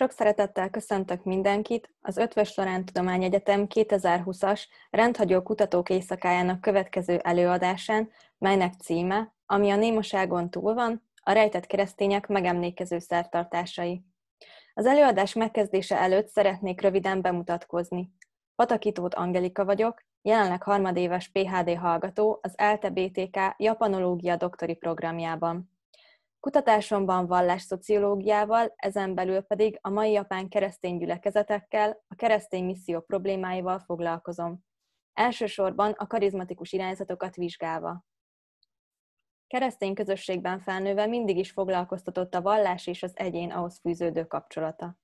Sok szeretettel köszöntök mindenkit az Ötvös Lorán Tudományegyetem 2020-as rendhagyó kutatók éjszakájának következő előadásán, melynek címe, ami a némaságon túl van, a rejtett keresztények megemlékező szertartásai. Az előadás megkezdése előtt szeretnék röviden bemutatkozni. Patakitót Angelika vagyok, jelenleg harmadéves PHD hallgató az ELTE BTK japanológia doktori programjában. Kutatásomban vallásszociológiával, ezen belül pedig a mai japán keresztény gyülekezetekkel, a keresztény misszió problémáival foglalkozom. Elsősorban a karizmatikus irányzatokat vizsgálva. Keresztény közösségben felnőve mindig is foglalkoztatott a vallás és az egyén ahhoz fűződő kapcsolata.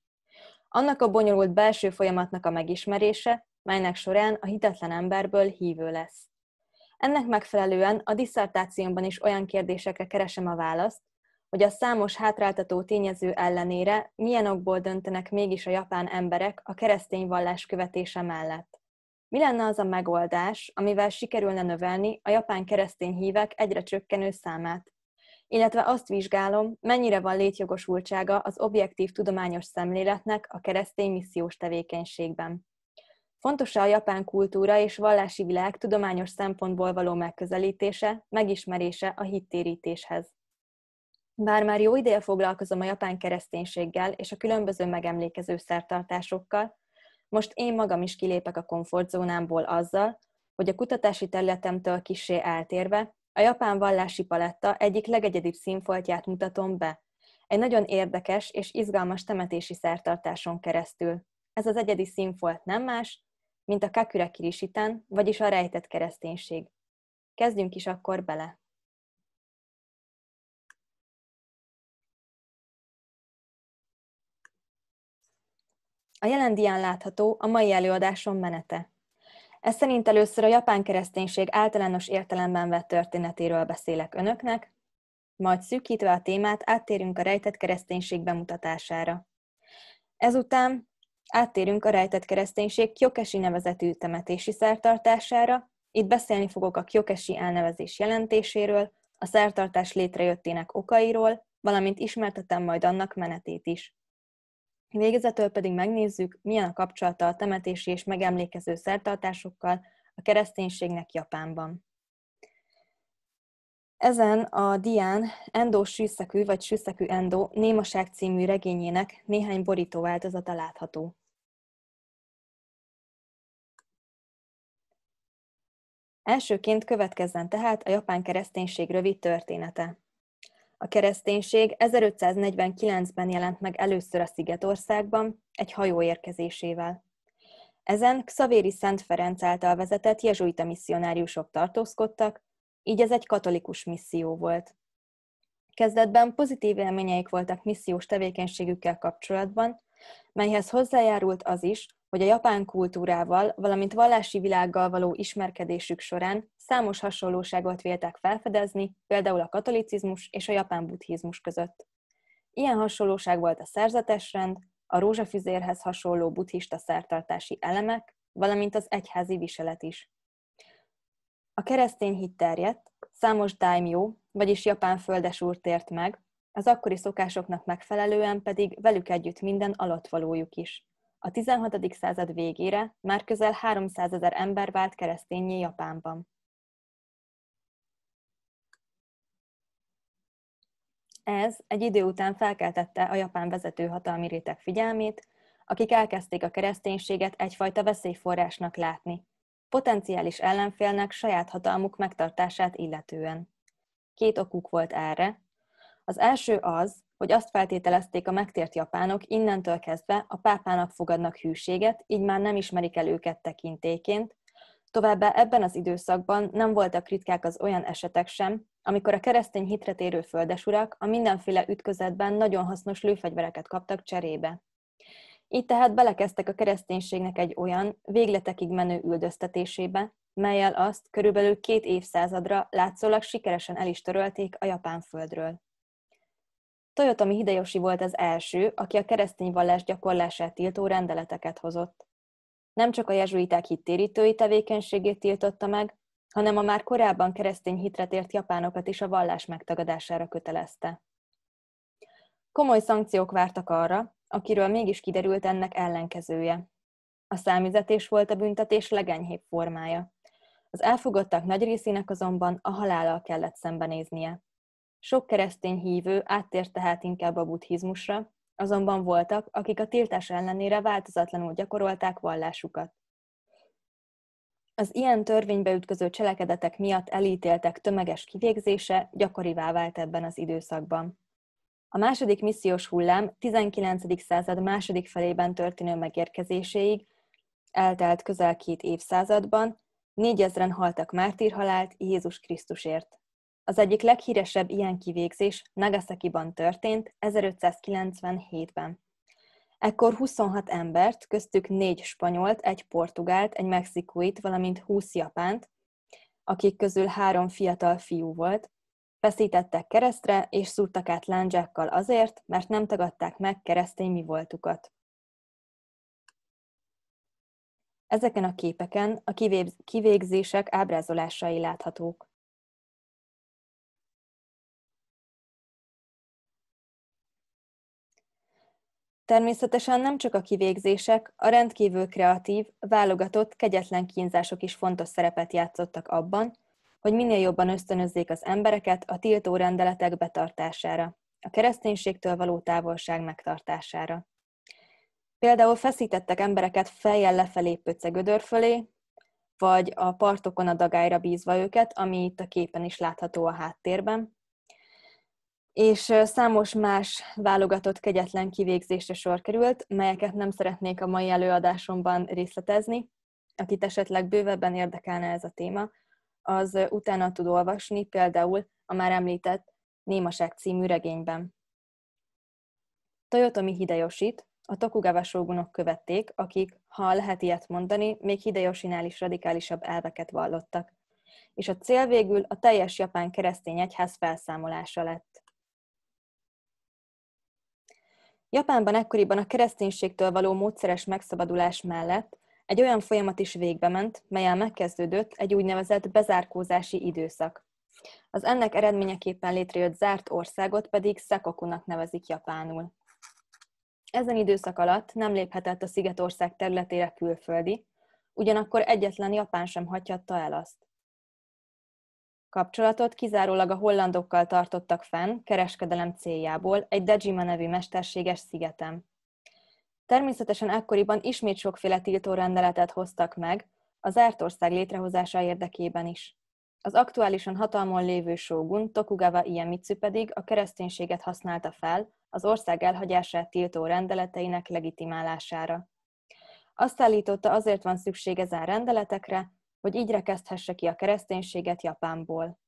Annak a bonyolult belső folyamatnak a megismerése, melynek során a hitetlen emberből hívő lesz. Ennek megfelelően a diszertációmban is olyan kérdésekre keresem a választ, hogy a számos hátráltató tényező ellenére milyen okból döntenek mégis a japán emberek a keresztény vallás követése mellett. Mi lenne az a megoldás, amivel sikerülne növelni a japán keresztény hívek egyre csökkenő számát? Illetve azt vizsgálom, mennyire van létjogosultsága az objektív tudományos szemléletnek a keresztény missziós tevékenységben. Fontos-e a japán kultúra és vallási világ tudományos szempontból való megközelítése, megismerése a hittérítéshez? Bár már jó ideje foglalkozom a japán kereszténységgel és a különböző megemlékező szertartásokkal, most én magam is kilépek a komfortzónámból azzal, hogy a kutatási területemtől kissé eltérve a japán vallási paletta egyik legegyedibb színfoltját mutatom be. Egy nagyon érdekes és izgalmas temetési szertartáson keresztül. Ez az egyedi színfolt nem más, mint a Kakure Kirisitán, vagyis a rejtett kereszténység. Kezdjünk is akkor bele! A jelen dián látható a mai előadásom menete. Ez szerint először a japán kereszténység általános értelemben vett történetéről beszélek önöknek, majd szűkítve a témát áttérünk a rejtett kereszténység bemutatására. Ezután áttérünk a rejtett kereszténység Kyokesi nevezetű temetési szertartására, itt beszélni fogok a Kyokesi elnevezés jelentéséről, a szertartás létrejöttének okairól, valamint ismertetem majd annak menetét is. Végezetül pedig megnézzük, milyen a kapcsolata a temetési és megemlékező szertartásokkal a kereszténységnek Japánban. Ezen a dián Endo Sűszekű vagy Sűszekű Endo Némaság című regényének néhány borító változata látható. Elsőként következzen tehát a japán kereszténység rövid története. A kereszténység 1549-ben jelent meg először a Szigetországban egy hajó érkezésével. Ezen Xavéri Szent Ferenc által vezetett jezsuita misszionáriusok tartózkodtak, így ez egy katolikus misszió volt. Kezdetben pozitív élményeik voltak missziós tevékenységükkel kapcsolatban, melyhez hozzájárult az is, hogy a japán kultúrával, valamint vallási világgal való ismerkedésük során számos hasonlóságot véltek felfedezni, például a katolicizmus és a japán buddhizmus között. Ilyen hasonlóság volt a szerzetesrend, a rózsafüzérhez hasonló buddhista szertartási elemek, valamint az egyházi viselet is. A keresztény hit terjedt, számos daimyo, vagyis japán úr tért meg, az akkori szokásoknak megfelelően pedig velük együtt minden alattvalójuk is. A 16. század végére már közel 300 ezer ember vált keresztényé Japánban. Ez egy idő után felkeltette a japán vezető hatalmi réteg figyelmét, akik elkezdték a kereszténységet egyfajta veszélyforrásnak látni, potenciális ellenfélnek saját hatalmuk megtartását illetően. Két okuk volt erre, az első az, hogy azt feltételezték a megtért japánok, innentől kezdve a pápának fogadnak hűséget, így már nem ismerik el őket tekintéként, Továbbá ebben az időszakban nem voltak ritkák az olyan esetek sem, amikor a keresztény hitre térő földesurak a mindenféle ütközetben nagyon hasznos lőfegyvereket kaptak cserébe. Így tehát belekezdtek a kereszténységnek egy olyan, végletekig menő üldöztetésébe, melyel azt körülbelül két évszázadra látszólag sikeresen el is törölték a japán földről. Toyotomi Hideyoshi volt az első, aki a keresztény vallás gyakorlását tiltó rendeleteket hozott. Nem csak a jezsuiták hittérítői tevékenységét tiltotta meg, hanem a már korábban keresztény hitre tért japánokat is a vallás megtagadására kötelezte. Komoly szankciók vártak arra, akiről mégis kiderült ennek ellenkezője. A számizetés volt a büntetés legenyhébb formája. Az elfogottak nagy részének azonban a halállal kellett szembenéznie. Sok keresztény hívő áttért tehát inkább a buddhizmusra, azonban voltak, akik a tiltás ellenére változatlanul gyakorolták vallásukat. Az ilyen törvénybe ütköző cselekedetek miatt elítéltek tömeges kivégzése gyakorivá vált ebben az időszakban. A második missziós hullám 19. század második felében történő megérkezéséig eltelt közel két évszázadban, négyezren haltak mártírhalált Jézus Krisztusért. Az egyik leghíresebb ilyen kivégzés Nagasaki-ban történt 1597-ben. Ekkor 26 embert, köztük négy spanyolt, egy portugált, egy mexikóit, valamint 20 japánt, akik közül három fiatal fiú volt, feszítettek keresztre és szúrtak át láncsákkal azért, mert nem tagadták meg keresztény mi voltukat. Ezeken a képeken a kivégzések ábrázolásai láthatók. Természetesen nem csak a kivégzések, a rendkívül kreatív, válogatott, kegyetlen kínzások is fontos szerepet játszottak abban, hogy minél jobban ösztönözzék az embereket a tiltó rendeletek betartására, a kereszténységtől való távolság megtartására. Például feszítettek embereket fejjel lefelé pöce gödör fölé, vagy a partokon a dagályra bízva őket, ami itt a képen is látható a háttérben, és számos más válogatott kegyetlen kivégzésre sor került, melyeket nem szeretnék a mai előadásomban részletezni. Akit esetleg bővebben érdekelne ez a téma, az utána tud olvasni például a már említett Némaság című regényben. Toyotomi Hideyoshit a Tokugawa sógunok követték, akik, ha lehet ilyet mondani, még Hideyoshinál is radikálisabb elveket vallottak. És a cél végül a teljes japán keresztény egyház felszámolása lett. Japánban ekkoriban a kereszténységtől való módszeres megszabadulás mellett egy olyan folyamat is végbe ment, melyen megkezdődött egy úgynevezett bezárkózási időszak. Az ennek eredményeképpen létrejött zárt országot pedig Szakokunak nevezik japánul. Ezen időszak alatt nem léphetett a szigetország területére külföldi, ugyanakkor egyetlen japán sem hagyhatta el azt. Kapcsolatot kizárólag a hollandokkal tartottak fenn, kereskedelem céljából, egy Dejima nevű mesterséges szigetem. Természetesen ekkoriban ismét sokféle tiltó rendeletet hoztak meg, az Ártország létrehozása érdekében is. Az aktuálisan hatalmon lévő sógun Tokugawa Iemitsu pedig a kereszténységet használta fel az ország elhagyását tiltó rendeleteinek legitimálására. Azt állította, azért van szükség ezen rendeletekre, hogy így rekeszthesse ki a kereszténységet Japánból.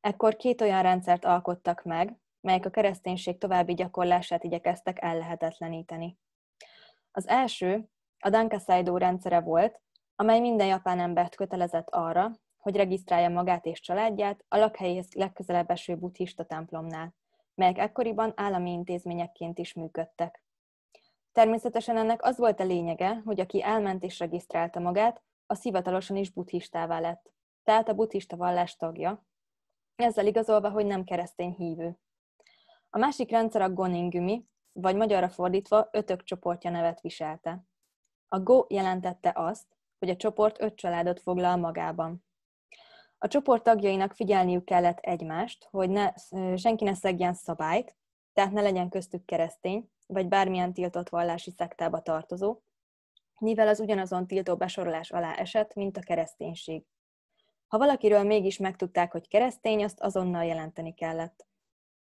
Ekkor két olyan rendszert alkottak meg, melyek a kereszténység további gyakorlását igyekeztek ellehetetleníteni. Az első a Dankasaido rendszere volt, amely minden japán embert kötelezett arra, hogy regisztrálja magát és családját a lakhelyhez legközelebb eső buddhista templomnál, melyek ekkoriban állami intézményekként is működtek. Természetesen ennek az volt a lényege, hogy aki elment és regisztrálta magát, az hivatalosan is buddhistává lett, tehát a buddhista vallás tagja, ezzel igazolva, hogy nem keresztény hívő. A másik rendszer a Goningumi, vagy magyarra fordítva ötök csoportja nevet viselte. A Go jelentette azt, hogy a csoport öt családot foglal magában. A csoport tagjainak figyelniük kellett egymást, hogy ne, senki ne szegjen szabályt, tehát ne legyen köztük keresztény, vagy bármilyen tiltott vallási szektába tartozó, mivel az ugyanazon tiltó besorolás alá esett, mint a kereszténység. Ha valakiről mégis megtudták, hogy keresztény, azt azonnal jelenteni kellett.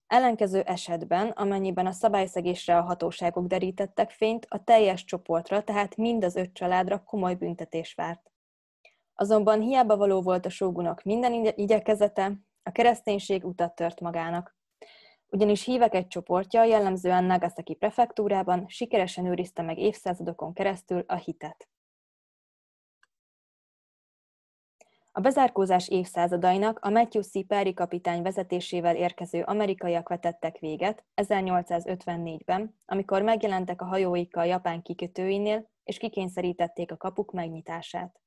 Ellenkező esetben, amennyiben a szabályszegésre a hatóságok derítettek fényt, a teljes csoportra, tehát mind az öt családra komoly büntetés várt. Azonban hiába való volt a sógunok minden igyekezete, a kereszténység utat tört magának ugyanis hívek egy csoportja jellemzően Nagasaki prefektúrában sikeresen őrizte meg évszázadokon keresztül a hitet. A bezárkózás évszázadainak a Matthew C. Perry kapitány vezetésével érkező amerikaiak vetettek véget 1854-ben, amikor megjelentek a hajóikkal Japán kikötőinél, és kikényszerítették a kapuk megnyitását.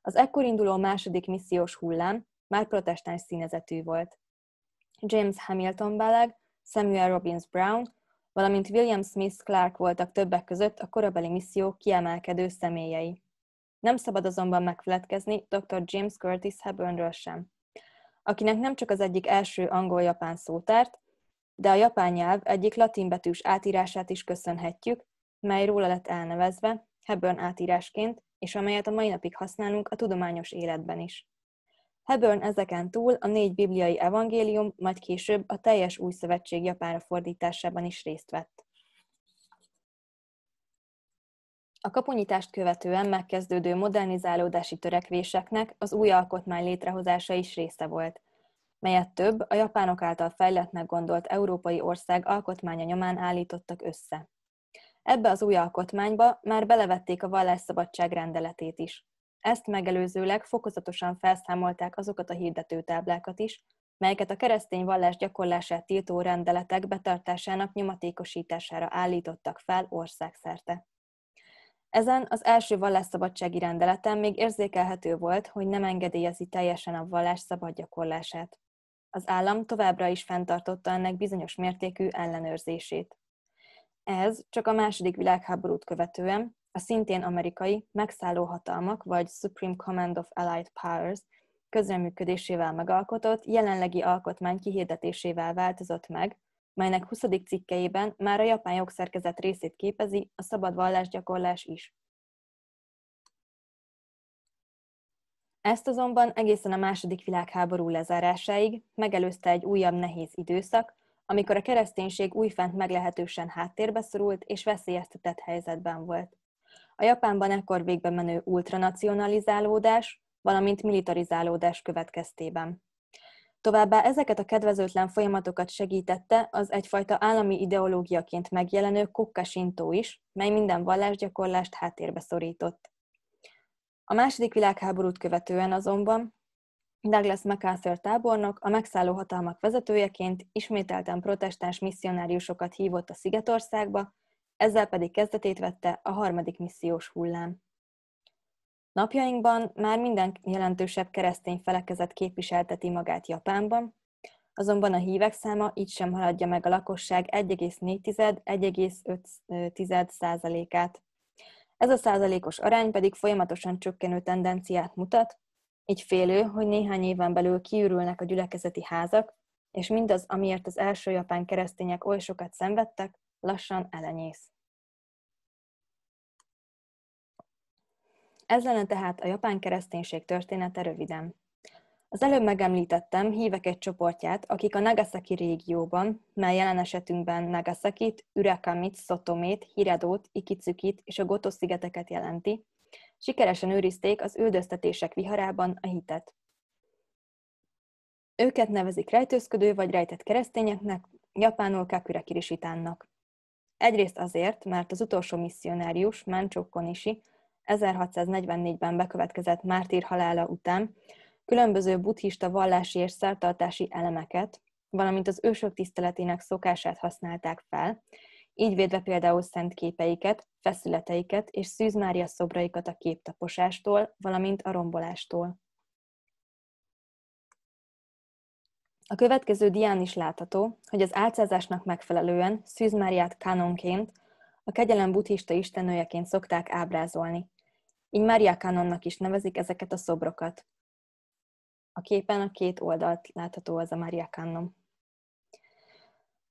Az ekkor induló második missziós hullám már protestáns színezetű volt. James Hamilton Beleg, Samuel Robbins Brown, valamint William Smith Clark voltak többek között a korabeli misszió kiemelkedő személyei. Nem szabad azonban megfeledkezni dr. James Curtis Heburnről sem, akinek nem csak az egyik első angol-japán szótárt, de a japán nyelv egyik latinbetűs átírását is köszönhetjük, mely róla lett elnevezve Hebburn átírásként, és amelyet a mai napig használunk a tudományos életben is. Hebburn ezeken túl a négy bibliai evangélium, majd később a teljes új szövetség japánra fordításában is részt vett. A kaponyítást követően megkezdődő modernizálódási törekvéseknek az új alkotmány létrehozása is része volt, melyet több a japánok által fejletnek gondolt európai ország alkotmánya nyomán állítottak össze. Ebbe az új alkotmányba már belevették a vallásszabadság rendeletét is. Ezt megelőzőleg fokozatosan felszámolták azokat a hirdetőtáblákat is, melyeket a keresztény vallás gyakorlását tiltó rendeletek betartásának nyomatékosítására állítottak fel országszerte. Ezen az első vallásszabadsági rendeleten még érzékelhető volt, hogy nem engedélyezi teljesen a vallás szabad gyakorlását. Az állam továbbra is fenntartotta ennek bizonyos mértékű ellenőrzését. Ez csak a második világháborút követően, a szintén amerikai megszálló hatalmak vagy Supreme Command of Allied Powers közreműködésével megalkotott, jelenlegi alkotmány kihirdetésével változott meg, melynek 20. cikkeiben már a japán jogszerkezet részét képezi a szabad vallásgyakorlás is. Ezt azonban egészen a második világháború lezárásáig megelőzte egy újabb nehéz időszak, amikor a kereszténység újfent meglehetősen háttérbe szorult és veszélyeztetett helyzetben volt a Japánban ekkor végbe menő ultranacionalizálódás, valamint militarizálódás következtében. Továbbá ezeket a kedvezőtlen folyamatokat segítette az egyfajta állami ideológiaként megjelenő kokkasintó is, mely minden vallásgyakorlást háttérbe szorított. A második világháborút követően azonban Douglas MacArthur tábornok a megszálló hatalmak vezetőjeként ismételten protestáns misszionáriusokat hívott a Szigetországba, ezzel pedig kezdetét vette a harmadik missziós hullám. Napjainkban már minden jelentősebb keresztény felekezet képviselteti magát Japánban, azonban a hívek száma így sem haladja meg a lakosság 1,4-1,5%-át. Ez a százalékos arány pedig folyamatosan csökkenő tendenciát mutat, így félő, hogy néhány éven belül kiürülnek a gyülekezeti házak, és mindaz, amiért az első japán keresztények oly sokat szenvedtek, lassan elenyész. Ez lenne tehát a japán kereszténység története röviden. Az előbb megemlítettem hívek egy csoportját, akik a Nagasaki régióban, mely jelen esetünkben Nagasakit, Urakamit, Szotomét, Hiradót, Ikicukit és a Goto szigeteket jelenti, sikeresen őrizték az üldöztetések viharában a hitet. Őket nevezik rejtőzködő vagy rejtett keresztényeknek, japánul Kakura Egyrészt azért, mert az utolsó misszionárius, Mancsó Konisi, 1644-ben bekövetkezett mártír halála után különböző buddhista vallási és szertartási elemeket, valamint az ősök tiszteletének szokását használták fel, így védve például szent képeiket, feszületeiket és Szűz Mária szobraikat a képtaposástól, valamint a rombolástól. A következő dián is látható, hogy az álcázásnak megfelelően Szűz Máriát kanonként a kegyelem buddhista Istenőjeként szokták ábrázolni. Így Mária kanonnak is nevezik ezeket a szobrokat. A képen a két oldalt látható az a Mária kanon.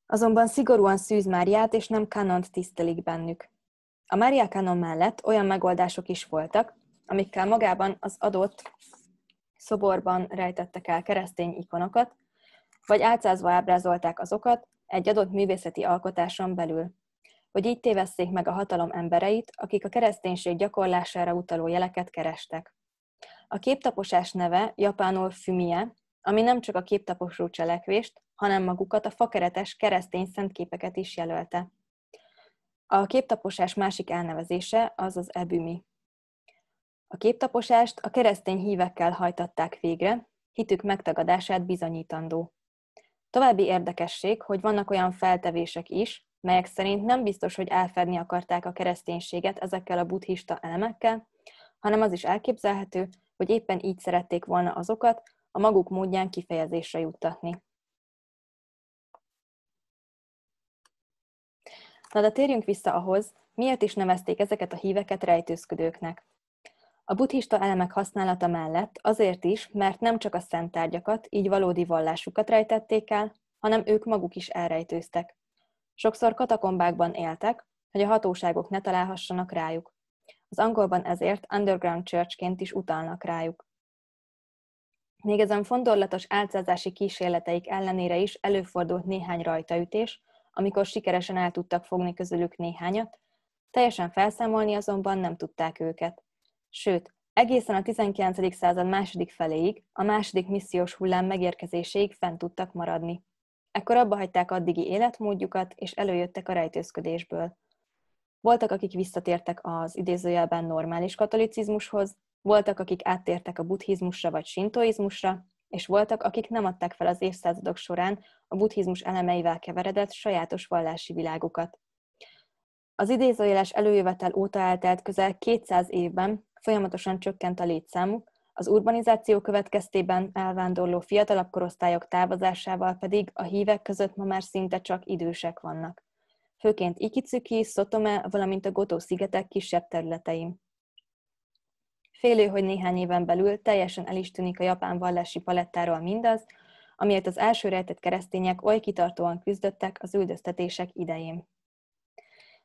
Azonban szigorúan Szűz Máriát és nem kanont tisztelik bennük. A Mária kanon mellett olyan megoldások is voltak, amikkel magában az adott szoborban rejtettek el keresztény ikonokat, vagy álcázva ábrázolták azokat egy adott művészeti alkotáson belül, hogy így tévesszék meg a hatalom embereit, akik a kereszténység gyakorlására utaló jeleket kerestek. A képtaposás neve japánul fümie, ami nem csak a képtaposó cselekvést, hanem magukat a fakeretes keresztény szentképeket is jelölte. A képtaposás másik elnevezése az az ebümi. A képtaposást a keresztény hívekkel hajtatták végre, hitük megtagadását bizonyítandó. További érdekesség, hogy vannak olyan feltevések is, melyek szerint nem biztos, hogy elfedni akarták a kereszténységet ezekkel a buddhista elemekkel, hanem az is elképzelhető, hogy éppen így szerették volna azokat a maguk módján kifejezésre juttatni. Na de térjünk vissza ahhoz, miért is nevezték ezeket a híveket rejtőzködőknek. A buddhista elemek használata mellett azért is, mert nem csak a szent tárgyakat, így valódi vallásukat rejtették el, hanem ők maguk is elrejtőztek. Sokszor katakombákban éltek, hogy a hatóságok ne találhassanak rájuk. Az angolban ezért underground churchként is utalnak rájuk. Még ezen fondorlatos álcázási kísérleteik ellenére is előfordult néhány rajtaütés, amikor sikeresen el tudtak fogni közülük néhányat, teljesen felszámolni azonban nem tudták őket sőt, egészen a 19. század második feléig, a második missziós hullám megérkezéséig fent tudtak maradni. Ekkor abba hagyták addigi életmódjukat, és előjöttek a rejtőzködésből. Voltak, akik visszatértek az idézőjelben normális katolicizmushoz, voltak, akik áttértek a buddhizmusra vagy sintoizmusra, és voltak, akik nem adták fel az évszázadok során a buddhizmus elemeivel keveredett sajátos vallási világukat. Az idézőjeles előjövetel óta eltelt közel 200 évben folyamatosan csökkent a létszámuk, az urbanizáció következtében elvándorló fiatalabb korosztályok távozásával pedig a hívek között ma már szinte csak idősek vannak. Főként Ikicuki, Szotome, valamint a Gotó szigetek kisebb területeim. Félő, hogy néhány éven belül teljesen el is tűnik a japán vallási palettáról mindaz, amiért az első rejtett keresztények oly kitartóan küzdöttek az üldöztetések idején.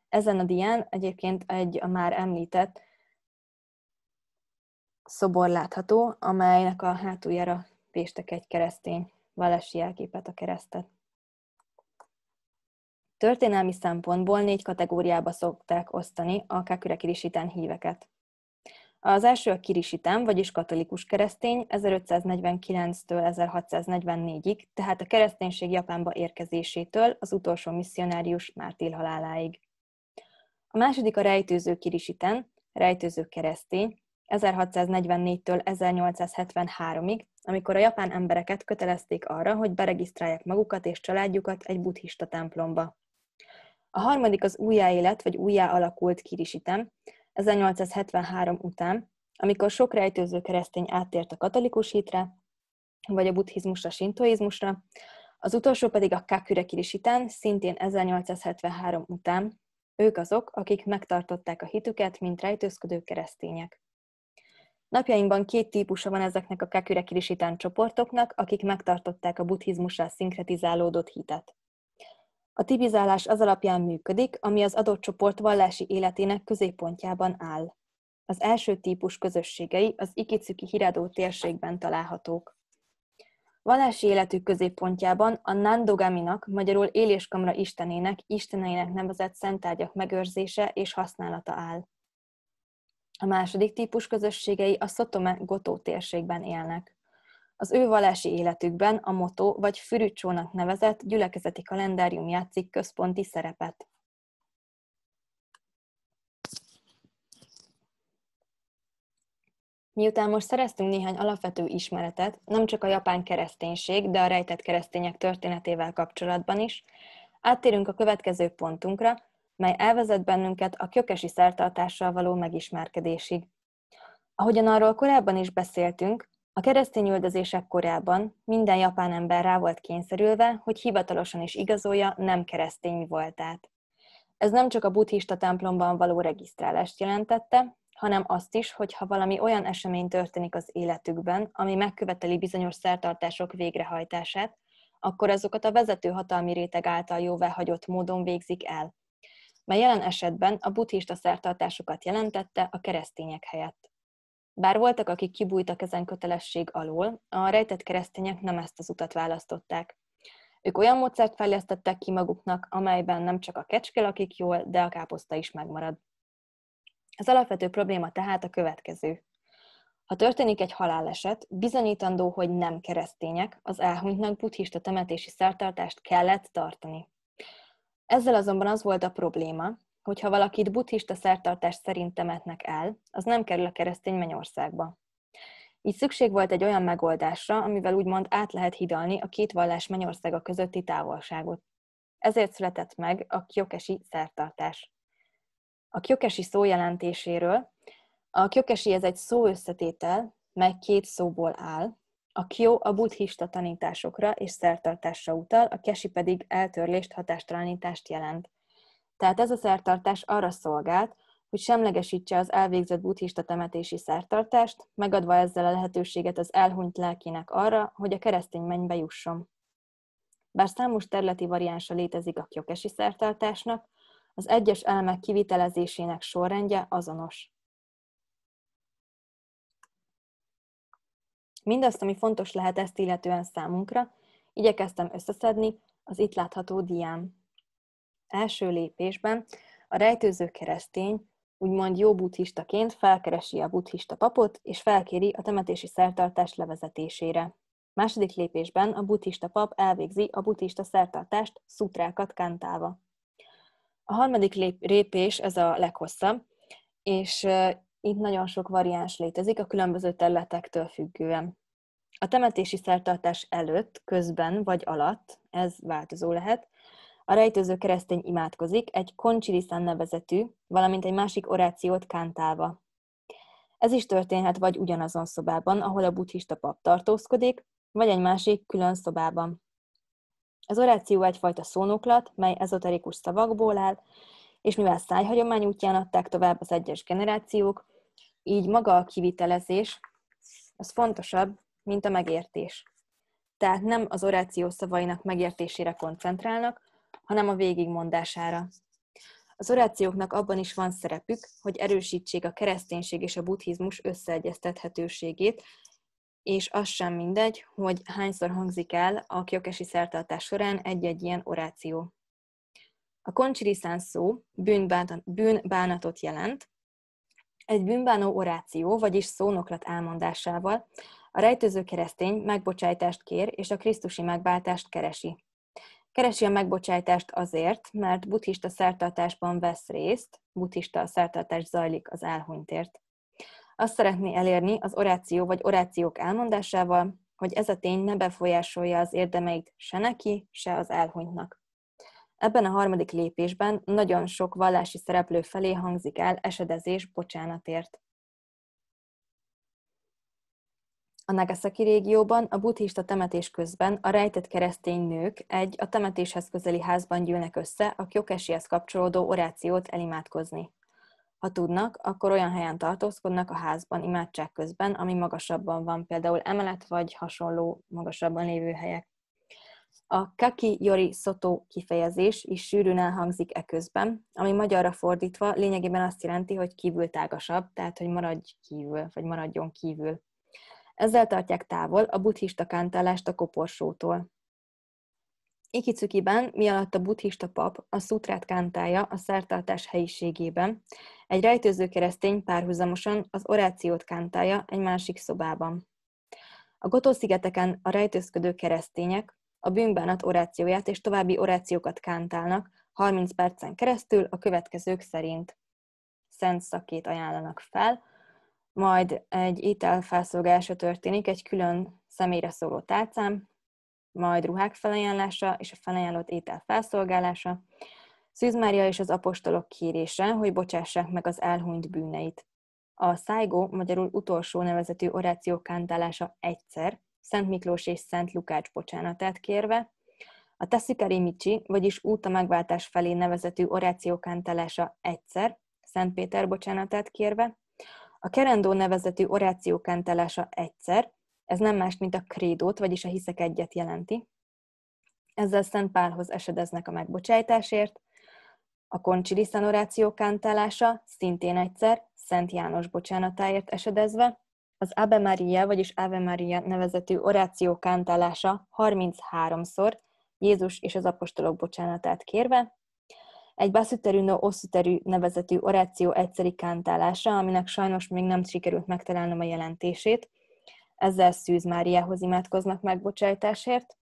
Ezen a dián egyébként egy a már említett szobor látható, amelynek a hátuljára véstek egy keresztény valesi jelképet a keresztet. Történelmi szempontból négy kategóriába szokták osztani a Kaküre Kirisitán híveket. Az első a kirisitán, vagyis katolikus keresztény 1549-től 1644-ig, tehát a kereszténység Japánba érkezésétől az utolsó misszionárius Mártil haláláig. A második a rejtőző kirisitán, rejtőző keresztény, 1644-től 1873-ig, amikor a japán embereket kötelezték arra, hogy beregisztrálják magukat és családjukat egy buddhista templomba. A harmadik az újjáélet vagy újjá alakult Kirisitem 1873 után, amikor sok rejtőző keresztény áttért a katolikus hitre, vagy a buddhizmusra, sintoizmusra, az utolsó pedig a Kakure Kirisitán, szintén 1873 után, ők azok, akik megtartották a hitüket, mint rejtőzködő keresztények. Napjainkban két típusa van ezeknek a kakürekirisitán csoportoknak, akik megtartották a buddhizmussal szinkretizálódott hitet. A tibizálás az alapján működik, ami az adott csoport vallási életének középpontjában áll. Az első típus közösségei az Ikicuki Hiradó térségben találhatók. Vallási életük középpontjában a Nandogaminak, magyarul éléskamra istenének, isteneinek nevezett szentágyak megőrzése és használata áll. A második típus közösségei a Szotome Gotó térségben élnek. Az ő valási életükben a motó vagy fürücsónak nevezett gyülekezeti kalendárium játszik központi szerepet. Miután most szereztünk néhány alapvető ismeretet, nem csak a japán kereszténység, de a rejtett keresztények történetével kapcsolatban is, áttérünk a következő pontunkra, mely elvezet bennünket a kökesi szertartással való megismerkedésig. Ahogyan arról korábban is beszéltünk, a keresztény üldözések korában minden japán ember rá volt kényszerülve, hogy hivatalosan is igazolja nem keresztény voltát. Ez nem csak a buddhista templomban való regisztrálást jelentette, hanem azt is, hogy ha valami olyan esemény történik az életükben, ami megköveteli bizonyos szertartások végrehajtását, akkor azokat a vezető hatalmi réteg által jóváhagyott módon végzik el, mely jelen esetben a buddhista szertartásukat jelentette a keresztények helyett. Bár voltak, akik kibújtak ezen kötelesség alól, a rejtett keresztények nem ezt az utat választották. Ők olyan módszert fejlesztettek ki maguknak, amelyben nem csak a kecske lakik jól, de a káposzta is megmarad. Az alapvető probléma tehát a következő. Ha történik egy haláleset, bizonyítandó, hogy nem keresztények, az elhunytnak buddhista temetési szertartást kellett tartani. Ezzel azonban az volt a probléma, hogy ha valakit buddhista szertartás szerint temetnek el, az nem kerül a keresztény mennyországba. Így szükség volt egy olyan megoldásra, amivel úgymond át lehet hidalni a két vallás mennyországa közötti távolságot. Ezért született meg a kyokesi szertartás. A kyokesi szó jelentéséről a kyokesi ez egy szó összetétel, mely két szóból áll, a kió a buddhista tanításokra és szertartásra utal, a kesi pedig eltörlést, hatástalanítást jelent. Tehát ez a szertartás arra szolgált, hogy semlegesítse az elvégzett buddhista temetési szertartást, megadva ezzel a lehetőséget az elhunyt lelkének arra, hogy a keresztény mennybe jusson. Bár számos területi variánsa létezik a kyokesi szertartásnak, az egyes elemek kivitelezésének sorrendje azonos. Mindazt, ami fontos lehet ezt illetően számunkra, igyekeztem összeszedni az itt látható diám. Első lépésben a rejtőző keresztény, úgymond jó buddhistaként felkeresi a buddhista papot, és felkéri a temetési szertartás levezetésére. Második lépésben a buddhista pap elvégzi a buddhista szertartást szutrákat kántálva. A harmadik lépés, ez a leghosszabb, és itt nagyon sok variáns létezik a különböző területektől függően. A temetési szertartás előtt, közben vagy alatt, ez változó lehet, a rejtőző keresztény imádkozik egy koncsiliszán nevezetű, valamint egy másik orációt kántálva. Ez is történhet vagy ugyanazon szobában, ahol a buddhista pap tartózkodik, vagy egy másik külön szobában. Az oráció egyfajta szónoklat, mely ezoterikus szavakból áll, és mivel szájhagyomány útján adták tovább az egyes generációk, így maga a kivitelezés az fontosabb, mint a megértés. Tehát nem az oráció szavainak megértésére koncentrálnak, hanem a végigmondására. Az orációknak abban is van szerepük, hogy erősítsék a kereszténység és a buddhizmus összeegyeztethetőségét, és az sem mindegy, hogy hányszor hangzik el a kiokesi szertartás során egy-egy ilyen oráció. A koncsiriszán szó bűnbánatot jelent, egy bűnbánó oráció, vagyis szónoklat elmondásával a rejtőző keresztény megbocsájtást kér és a krisztusi megváltást keresi. Keresi a megbocsájtást azért, mert buddhista szertartásban vesz részt, buddhista szertartás zajlik az elhunytért. Azt szeretné elérni az oráció vagy orációk elmondásával, hogy ez a tény ne befolyásolja az érdemeit se neki, se az elhunytnak. Ebben a harmadik lépésben nagyon sok vallási szereplő felé hangzik el esedezés bocsánatért. A Nagasaki régióban a buddhista temetés közben a rejtett keresztény nők egy a temetéshez közeli házban gyűlnek össze a kyokesihez kapcsolódó orációt elimádkozni. Ha tudnak, akkor olyan helyen tartózkodnak a házban imádság közben, ami magasabban van, például emelet vagy hasonló magasabban lévő helyek. A kaki yori soto kifejezés is sűrűn elhangzik e közben, ami magyarra fordítva lényegében azt jelenti, hogy kívül tágasabb, tehát hogy maradj kívül, vagy maradjon kívül. Ezzel tartják távol a buddhista kántálást a koporsótól. Ikicukiben, mi alatt a buddhista pap a szutrát kántálja a szertartás helyiségében, egy rejtőző keresztény párhuzamosan az orációt kántája egy másik szobában. A Gotó-szigeteken a rejtőzködő keresztények, a bűnbánat orációját és további orációkat kántálnak 30 percen keresztül a következők szerint. Szent szakét ajánlanak fel, majd egy ételfelszolgálása történik egy külön személyre szóló tárcám, majd ruhák felajánlása és a felajánlott étel felszolgálása, Szűz Mária és az apostolok kérése, hogy bocsássák meg az elhunyt bűneit. A szájgó, magyarul utolsó nevezetű oráció kántálása egyszer, Szent Miklós és Szent Lukács bocsánatát kérve, a Tessikari Michi, vagyis út a megváltás felé nevezetű oráció kántálása egyszer, Szent Péter bocsánatát kérve, a Kerendó nevezetű oráció kántálása egyszer, ez nem más, mint a krédót, vagyis a hiszek egyet jelenti. Ezzel Szent Pálhoz esedeznek a megbocsájtásért, a Koncsili oráció kántálása szintén egyszer, Szent János bocsánatáért esedezve, az Ave Maria, vagyis Ave Maria nevezetű oráció kántálása 33-szor Jézus és az apostolok bocsánatát kérve, egy Basszuterű no Osszuterű nevezetű oráció egyszeri kántálása, aminek sajnos még nem sikerült megtalálnom a jelentését. Ezzel Szűz Máriához imádkoznak megbocsájtásért.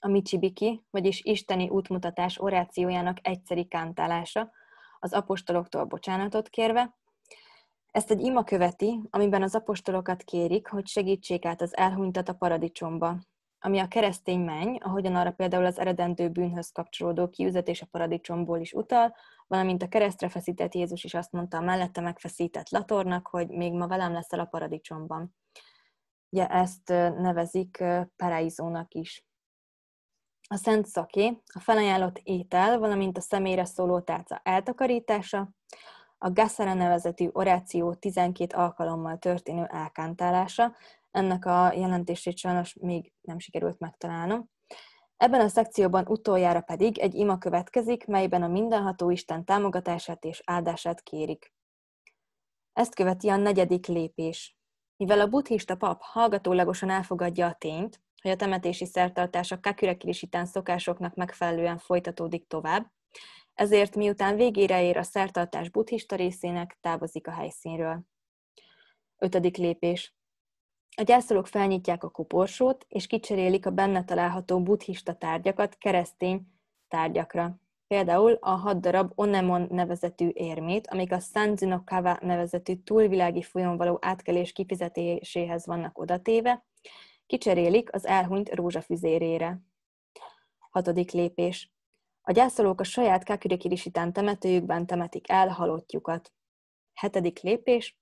A Micsibiki, vagyis Isteni útmutatás orációjának egyszeri kántálása, az apostoloktól bocsánatot kérve, ezt egy ima követi, amiben az apostolokat kérik, hogy segítsék át az elhunytat a paradicsomba, ami a keresztény menny, ahogyan arra például az eredendő bűnhöz kapcsolódó kiüzetés a paradicsomból is utal, valamint a keresztre feszített Jézus is azt mondta a mellette megfeszített Latornak, hogy még ma velem leszel a paradicsomban. Ugye ezt nevezik paraizónak is. A szent szaké, a felajánlott étel, valamint a személyre szóló tárca eltakarítása, a Gassara nevezetű oráció 12 alkalommal történő elkántálása, ennek a jelentését sajnos még nem sikerült megtalálnom. Ebben a szekcióban utoljára pedig egy ima következik, melyben a mindenható Isten támogatását és áldását kérik. Ezt követi a negyedik lépés. Mivel a buddhista pap hallgatólagosan elfogadja a tényt, hogy a temetési szertartás a kakürekirisitán szokásoknak megfelelően folytatódik tovább, ezért miután végére ér a szertartás buddhista részének, távozik a helyszínről. Ötödik lépés. A gyászolók felnyitják a koporsót, és kicserélik a benne található buddhista tárgyakat keresztény tárgyakra. Például a hat darab Onemon nevezetű érmét, amik a Sanzinokava nevezetű túlvilági folyón való átkelés kifizetéséhez vannak odatéve, kicserélik az elhunyt rózsafüzérére. Hatodik lépés. A gyászolók a saját kákürikirisitán temetőjükben temetik el halottjukat. Hetedik lépés,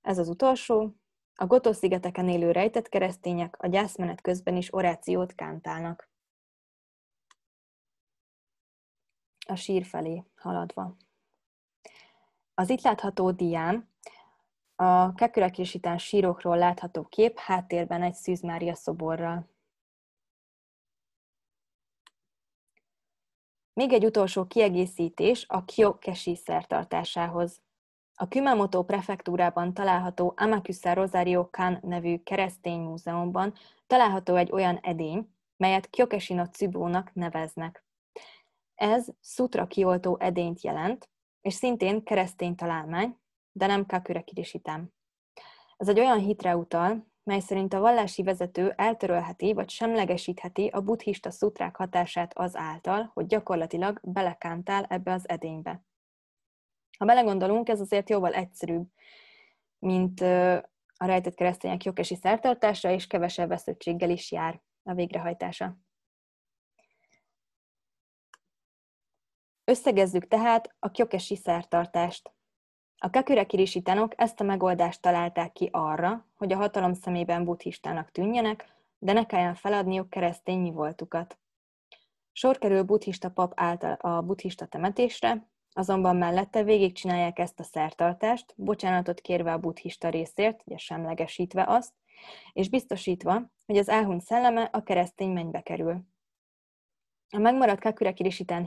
ez az utolsó, a Gotó-szigeteken élő rejtett keresztények a gyászmenet közben is orációt kántálnak. A sír felé haladva. Az itt látható dián a Kekürekésitán sírokról látható kép háttérben egy Szűz Mária szoborral. Még egy utolsó kiegészítés a Kyokeshi szertartásához. A Kumamoto prefektúrában található Amakusa Rosario Kan nevű keresztény múzeumban található egy olyan edény, melyet Kyokeshi no cibónak neveznek. Ez szutra kioltó edényt jelent, és szintén keresztény találmány, de nem kaküre Ez egy olyan hitre utal, mely szerint a vallási vezető eltörölheti vagy semlegesítheti a buddhista szutrák hatását az által, hogy gyakorlatilag belekántál ebbe az edénybe. Ha belegondolunk, ez azért jóval egyszerűbb, mint a rejtett keresztények jogesi szertartása, és kevesebb veszőtséggel is jár a végrehajtása. Összegezzük tehát a kyokesi szertartást. A kaküre kirisítanok ezt a megoldást találták ki arra, hogy a hatalom szemében buddhistának tűnjenek, de ne kelljen feladniuk keresztény mi voltukat. Sor kerül buddhista pap által a buddhista temetésre, azonban mellette végigcsinálják ezt a szertartást, bocsánatot kérve a buddhista részért, ugye semlegesítve azt, és biztosítva, hogy az elhunyt szelleme a keresztény mennybe kerül. A megmaradt kaküre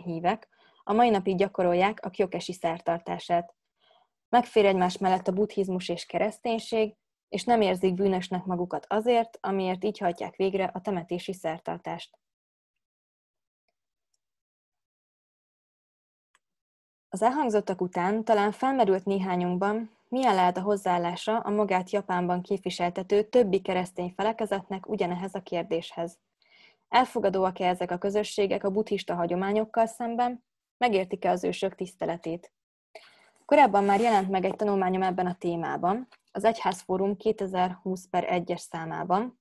hívek a mai napig gyakorolják a kyokesi szertartását, megfér egymás mellett a buddhizmus és kereszténység, és nem érzik bűnösnek magukat azért, amiért így hajtják végre a temetési szertartást. Az elhangzottak után talán felmerült néhányunkban, milyen lehet a hozzáállása a magát Japánban képviseltető többi keresztény felekezetnek ugyanehez a kérdéshez. Elfogadóak-e ezek a közösségek a buddhista hagyományokkal szemben, megértik-e az ősök tiszteletét? Korábban már jelent meg egy tanulmányom ebben a témában, az Egyházfórum 2020 per 1-es számában,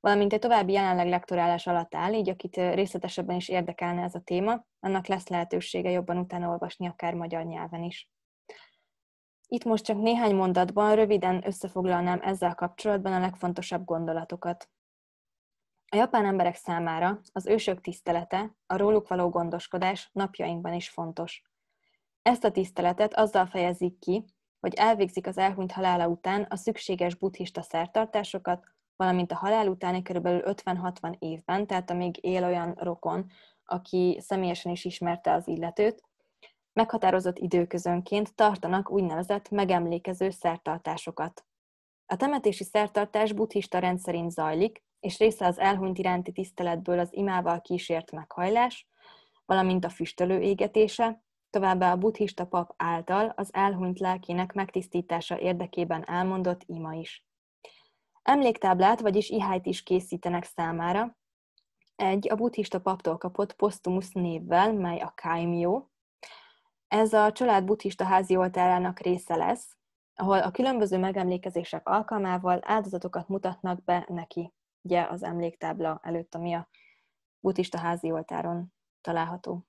valamint egy további jelenleg lektorálás alatt áll, így akit részletesebben is érdekelne ez a téma, annak lesz lehetősége jobban utána olvasni akár magyar nyelven is. Itt most csak néhány mondatban röviden összefoglalnám ezzel kapcsolatban a legfontosabb gondolatokat. A japán emberek számára az ősök tisztelete, a róluk való gondoskodás napjainkban is fontos – ezt a tiszteletet azzal fejezik ki, hogy elvégzik az elhunyt halála után a szükséges buddhista szertartásokat, valamint a halál utáni kb. 50-60 évben, tehát amíg él olyan rokon, aki személyesen is ismerte az illetőt, meghatározott időközönként tartanak úgynevezett megemlékező szertartásokat. A temetési szertartás buddhista rendszerint zajlik, és része az elhunyt iránti tiszteletből az imával kísért meghajlás, valamint a füstölő égetése, továbbá a buddhista pap által az elhunyt lelkének megtisztítása érdekében elmondott ima is. Emléktáblát, vagyis ihájt is készítenek számára, egy a buddhista paptól kapott posztumusz névvel, mely a kaimyo. Ez a család buddhista házi oltárának része lesz, ahol a különböző megemlékezések alkalmával áldozatokat mutatnak be neki. Ugye az emléktábla előtt, ami a buddhista házi oltáron található.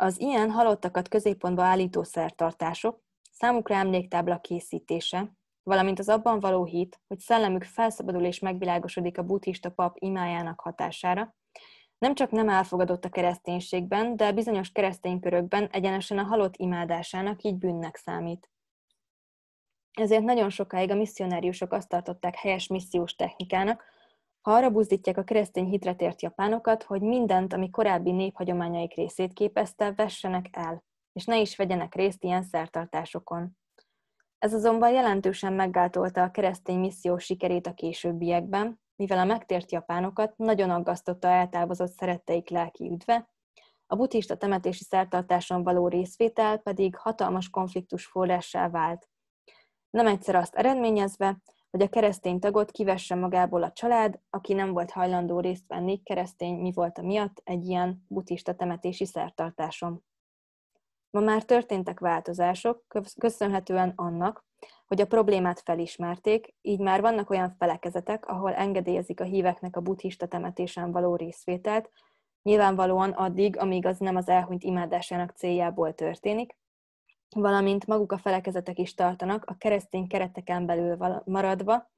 Az ilyen halottakat középpontba állító szertartások, számukra emléktábla készítése, valamint az abban való hit, hogy szellemük felszabadul és megvilágosodik a buddhista pap imájának hatására, nem csak nem elfogadott a kereszténységben, de bizonyos keresztény körökben egyenesen a halott imádásának így bűnnek számít. Ezért nagyon sokáig a misszionáriusok azt tartották helyes missziós technikának, ha arra buzdítják a keresztény hitre tért japánokat, hogy mindent, ami korábbi néphagyományaik részét képezte, vessenek el, és ne is vegyenek részt ilyen szertartásokon. Ez azonban jelentősen meggátolta a keresztény misszió sikerét a későbbiekben, mivel a megtért japánokat nagyon aggasztotta eltávozott szeretteik lelki üdve, a buddhista temetési szertartáson való részvétel pedig hatalmas konfliktus forrássá vált. Nem egyszer azt eredményezve, hogy a keresztény tagot kivesse magából a család, aki nem volt hajlandó részt venni keresztény mi volt a miatt egy ilyen buddhista temetési szertartáson. Ma már történtek változások, köszönhetően annak, hogy a problémát felismerték, így már vannak olyan felekezetek, ahol engedélyezik a híveknek a buddhista temetésen való részvételt, nyilvánvalóan addig, amíg az nem az elhunyt imádásának céljából történik, valamint maguk a felekezetek is tartanak, a keresztény kereteken belül maradva,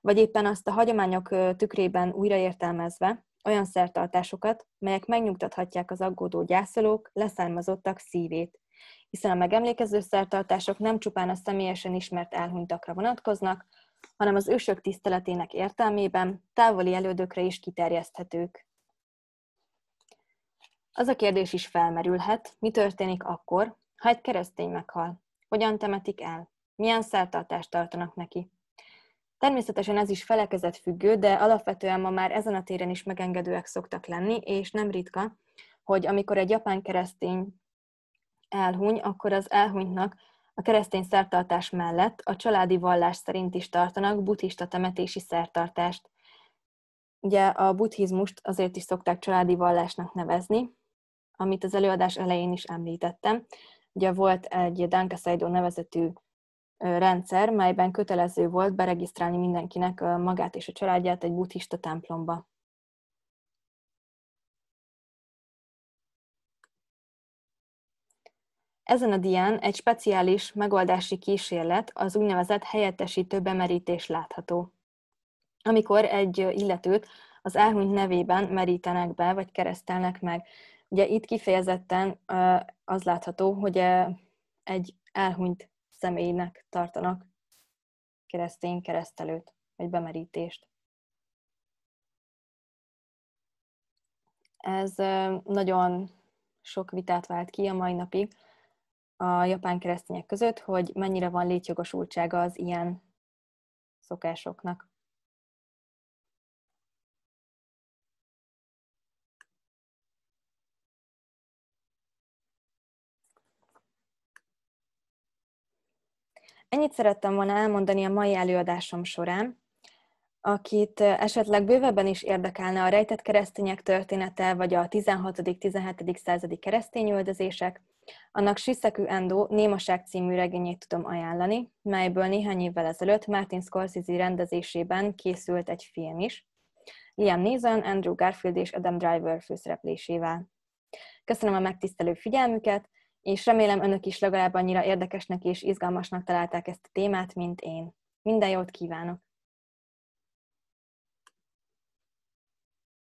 vagy éppen azt a hagyományok tükrében újraértelmezve olyan szertartásokat, melyek megnyugtathatják az aggódó gyászolók, leszármazottak szívét, hiszen a megemlékező szertartások nem csupán a személyesen ismert elhunytakra vonatkoznak, hanem az ősök tiszteletének értelmében távoli elődökre is kiterjeszthetők. Az a kérdés is felmerülhet, mi történik akkor, ha egy keresztény meghal, hogyan temetik el? Milyen szertartást tartanak neki? Természetesen ez is felekezet függő, de alapvetően ma már ezen a téren is megengedőek szoktak lenni, és nem ritka, hogy amikor egy japán keresztény elhuny, akkor az elhunytnak a keresztény szertartás mellett a családi vallás szerint is tartanak buddhista temetési szertartást. Ugye a buddhizmust azért is szokták családi vallásnak nevezni, amit az előadás elején is említettem, ugye volt egy Danke Seido nevezetű rendszer, melyben kötelező volt beregisztrálni mindenkinek magát és a családját egy buddhista templomba. Ezen a dián egy speciális megoldási kísérlet, az úgynevezett helyettesítő bemerítés látható. Amikor egy illetőt az elhunyt nevében merítenek be, vagy keresztelnek meg. Ugye itt kifejezetten az látható, hogy egy elhunyt személynek tartanak keresztény keresztelőt, vagy bemerítést. Ez nagyon sok vitát vált ki a mai napig a japán keresztények között, hogy mennyire van létjogosultsága az ilyen szokásoknak. Ennyit szerettem volna elmondani a mai előadásom során. Akit esetleg bővebben is érdekelne a rejtett keresztények története, vagy a 16.-17. századi keresztény üldözések, annak Siszekű Endó Némaság című regényét tudom ajánlani, melyből néhány évvel ezelőtt Martin Scorsese rendezésében készült egy film is, Liam Neeson, Andrew Garfield és Adam Driver főszereplésével. Köszönöm a megtisztelő figyelmüket, és remélem önök is legalább annyira érdekesnek és izgalmasnak találták ezt a témát, mint én. Minden jót kívánok!